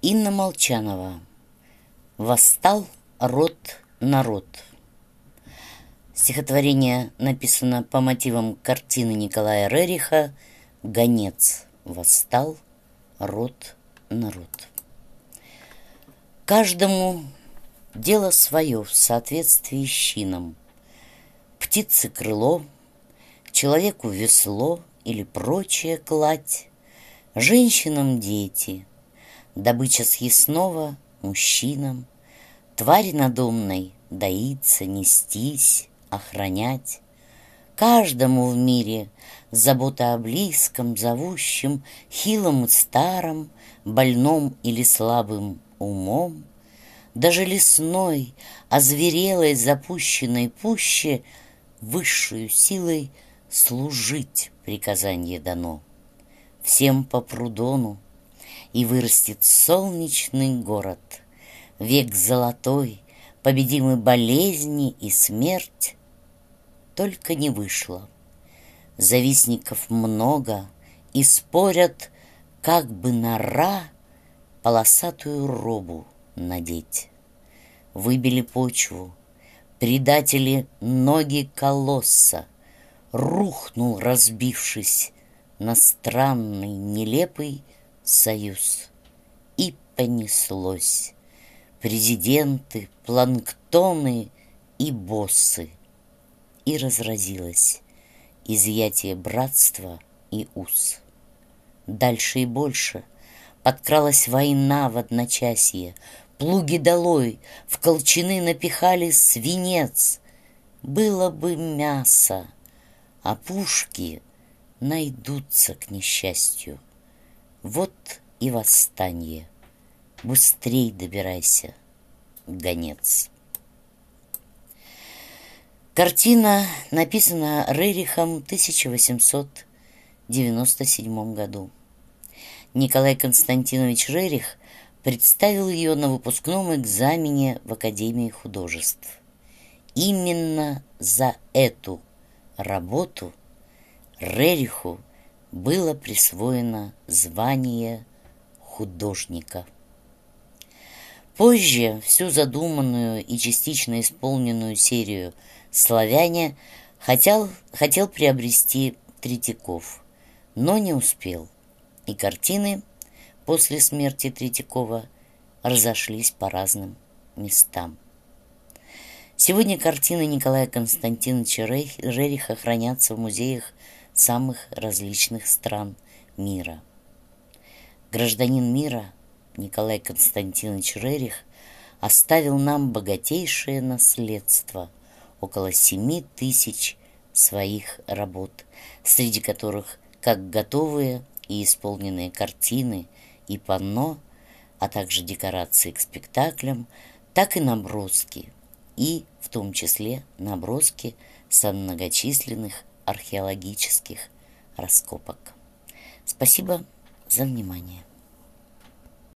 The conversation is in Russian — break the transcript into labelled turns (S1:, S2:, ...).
S1: Инна Молчанова. «Восстал род народ». Стихотворение написано по мотивам картины Николая Рериха «Гонец. Восстал род народ». Каждому дело свое в соответствии с чином. Птице крыло, человеку весло или прочее кладь, женщинам дети – Добыча съестного мужчинам, Твари надомной доиться, нестись, охранять. Каждому в мире забота о близком, зовущем, Хилом и старом, больном или слабым умом. Даже лесной, озверелой, запущенной пуще Высшую силой служить приказание дано. Всем по прудону, и вырастет солнечный город. Век золотой, победимы болезни и смерть. Только не вышло. Завистников много, и спорят, как бы нора полосатую робу надеть. Выбили почву, предатели ноги колосса, рухнул, разбившись, на странный, нелепый союз. И понеслось. Президенты, планктоны и боссы. И разразилось изъятие братства и уз. Дальше и больше подкралась война в одночасье, плуги долой, в колчины напихали свинец. Было бы мясо, а пушки найдутся к несчастью. Вот и восстание. Быстрей добирайся, гонец. Картина написана Рерихом в 1897 году. Николай Константинович Рерих представил ее на выпускном экзамене в Академии художеств. Именно за эту работу Рериху было присвоено звание художника. Позже всю задуманную и частично исполненную серию «Славяне» хотел, хотел приобрести Третьяков, но не успел, и картины после смерти Третьякова разошлись по разным местам. Сегодня картины Николая Константиновича Рериха хранятся в музеях самых различных стран мира. Гражданин мира Николай Константинович Рерих оставил нам богатейшее наследство – около семи тысяч своих работ, среди которых как готовые и исполненные картины и панно, а также декорации к спектаклям, так и наброски, и в том числе наброски со многочисленных археологических раскопок. Спасибо за внимание.